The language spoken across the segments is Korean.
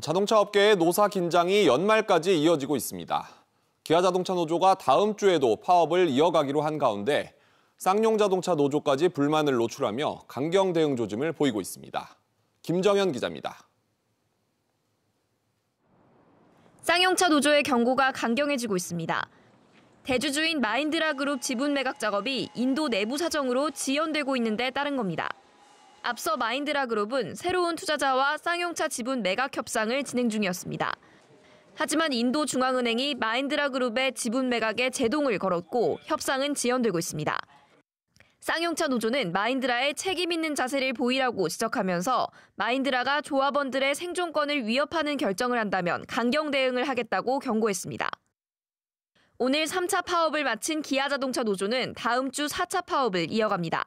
자동차 업계의 노사 긴장이 연말까지 이어지고 있습니다. 기아 자동차 노조가 다음 주에도 파업을 이어가기로 한 가운데 쌍용 자동차 노조까지 불만을 노출하며 강경 대응 조짐을 보이고 있습니다. 김정현 기자입니다. 쌍용차 노조의 경고가 강경해지고 있습니다. 대주주인 마인드라 그룹 지분 매각 작업이 인도 내부 사정으로 지연되고 있는데 따른 겁니다. 앞서 마인드라 그룹은 새로운 투자자와 쌍용차 지분 매각 협상을 진행 중이었습니다. 하지만 인도 중앙은행이 마인드라 그룹의 지분 매각에 제동을 걸었고 협상은 지연되고 있습니다. 쌍용차 노조는 마인드라의 책임 있는 자세를 보이라고 지적하면서 마인드라가 조합원들의 생존권을 위협하는 결정을 한다면 강경 대응을 하겠다고 경고했습니다. 오늘 3차 파업을 마친 기아자동차 노조는 다음 주 4차 파업을 이어갑니다.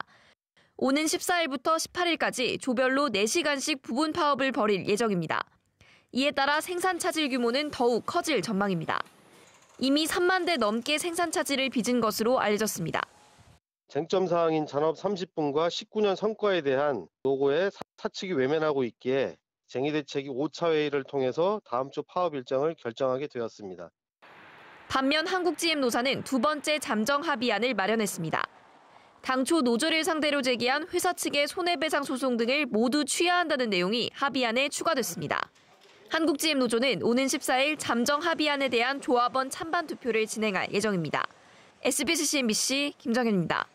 오는 14일부터 18일까지 조별로 4시간씩 부분 파업을 벌일 예정입니다. 이에 따라 생산 차질 규모는 더욱 커질 전망입니다. 이미 3만 대 넘게 생산 차질을 빚은 것으로 알려졌습니다. 쟁점 사항인 잔업 30분과 19년 성과에 대한 노고에 사측이 외면하고 있기에 쟁의 대책이 5차 회의를 통해서 다음 주 파업 일정을 결정하게 되었습니다. 반면 한국GM 노사는 두 번째 잠정 합의안을 마련했습니다. 당초 노조를 상대로 제기한 회사 측의 손해배상 소송 등을 모두 취하한다는 내용이 합의안에 추가됐습니다. 한국지엠 노조는 오는 14일 잠정 합의안에 대한 조합원 찬반 투표를 진행할 예정입니다. SBC MBC 김정현입니다.